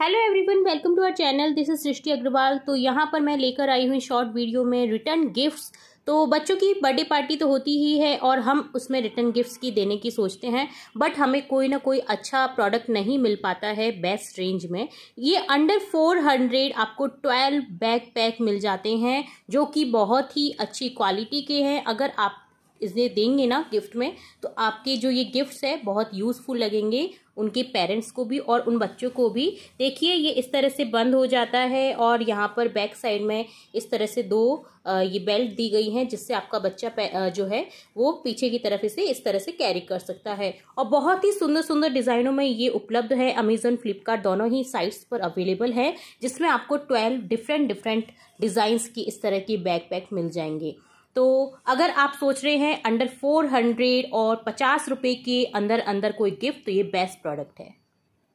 hello everyone welcome to our channel this is Srishti Agarwal तो यहाँ पर मैं लेकर आई हूँ शॉर्ट वीडियो में रिटर्न गिफ्ट्स तो बच्चों की बर्थडे पार्टी तो होती ही है और हम उसमें रिटर्न गिफ्ट्स की देने की सोचते हैं बट हमें कोई ना कोई अच्छा प्रोडक्ट नहीं मिल पाता है बेस्ट रेंज में ये अंडर फोर हंड्रेड आपको ट्वेल्व बैग पैक मिल जाते हैं जो कि बहुत ही अच्छी क्वालिटी के हैं अगर आप इसे देंगे ना गिफ्ट में तो आपके जो ये गिफ्ट्स है बहुत यूज़फुल लगेंगे उनके पेरेंट्स को भी और उन बच्चों को भी देखिए ये इस तरह से बंद हो जाता है और यहाँ पर बैक साइड में इस तरह से दो ये बेल्ट दी गई हैं जिससे आपका बच्चा जो है वो पीछे की तरफ इसे इस तरह से कैरी कर सकता है और बहुत ही सुंदर सुंदर डिज़ाइनों में ये उपलब्ध है अमेजन फ्लिपकार्ट दोनों ही साइट्स पर अवेलेबल है जिसमें आपको ट्वेल्व डिफरेंट डिफरेंट डिज़ाइंस की इस तरह की बैग पैक मिल जाएंगे तो अगर आप सोच रहे हैं अंडर फोर हंड्रेड और पचास रुपए के अंदर अंदर कोई गिफ्ट तो ये बेस्ट प्रोडक्ट है